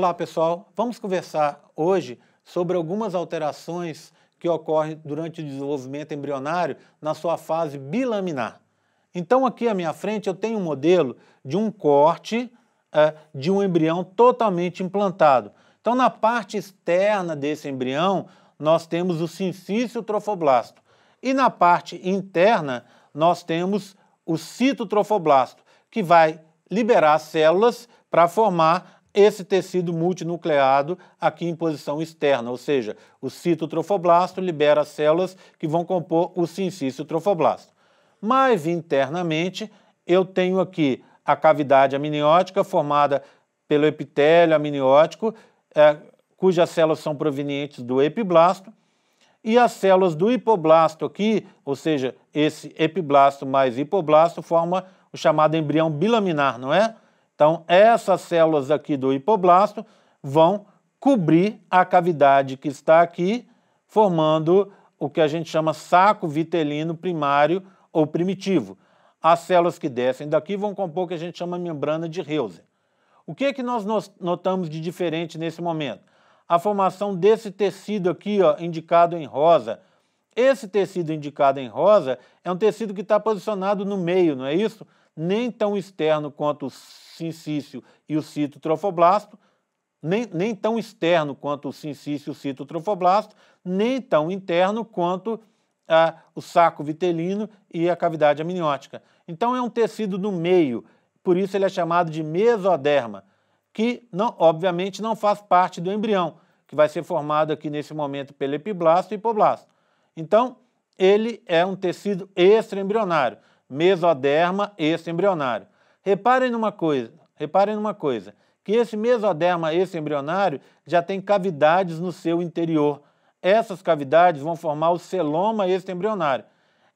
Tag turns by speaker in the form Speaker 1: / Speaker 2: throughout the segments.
Speaker 1: Olá pessoal, vamos conversar hoje sobre algumas alterações que ocorrem durante o desenvolvimento embrionário na sua fase bilaminar. Então aqui à minha frente eu tenho um modelo de um corte é, de um embrião totalmente implantado. Então na parte externa desse embrião nós temos o sincício trofoblasto e na parte interna nós temos o citotrofoblasto, que vai liberar células para formar esse tecido multinucleado aqui em posição externa, ou seja, o citotrofoblasto libera células que vão compor o sincício trofoblasto. Mas internamente eu tenho aqui a cavidade amniótica formada pelo epitélio amniótico, é, cujas células são provenientes do epiblasto, e as células do hipoblasto aqui, ou seja, esse epiblasto mais hipoblasto forma o chamado embrião bilaminar, não é? Então, essas células aqui do hipoblasto vão cobrir a cavidade que está aqui, formando o que a gente chama saco vitelino primário ou primitivo. As células que descem daqui vão compor o que a gente chama membrana de Reuser. O que é que nós notamos de diferente nesse momento? A formação desse tecido aqui, ó, indicado em rosa, esse tecido indicado em rosa é um tecido que está posicionado no meio, não é isso? Nem tão externo quanto o sincício e o citotrofoblasto, nem, nem tão externo quanto o sincício e o citotrofoblasto, nem tão interno quanto ah, o saco vitelino e a cavidade amniótica. Então é um tecido no meio, por isso ele é chamado de mesoderma, que não, obviamente não faz parte do embrião, que vai ser formado aqui nesse momento pelo epiblasto e hipoblasto. Então, ele é um tecido extraembrionário, mesoderma extraembrionário. Reparem numa coisa, reparem numa coisa, que esse mesoderma extraembrionário já tem cavidades no seu interior. Essas cavidades vão formar o celoma extraembrionário.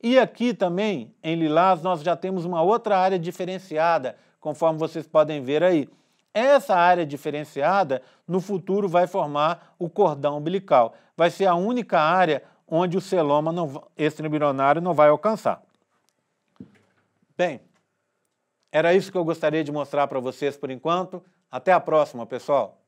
Speaker 1: E aqui também, em lilás, nós já temos uma outra área diferenciada, conforme vocês podem ver aí. Essa área diferenciada, no futuro, vai formar o cordão umbilical. Vai ser a única área onde o celoma não, extramilionário não vai alcançar. Bem, era isso que eu gostaria de mostrar para vocês por enquanto. Até a próxima, pessoal!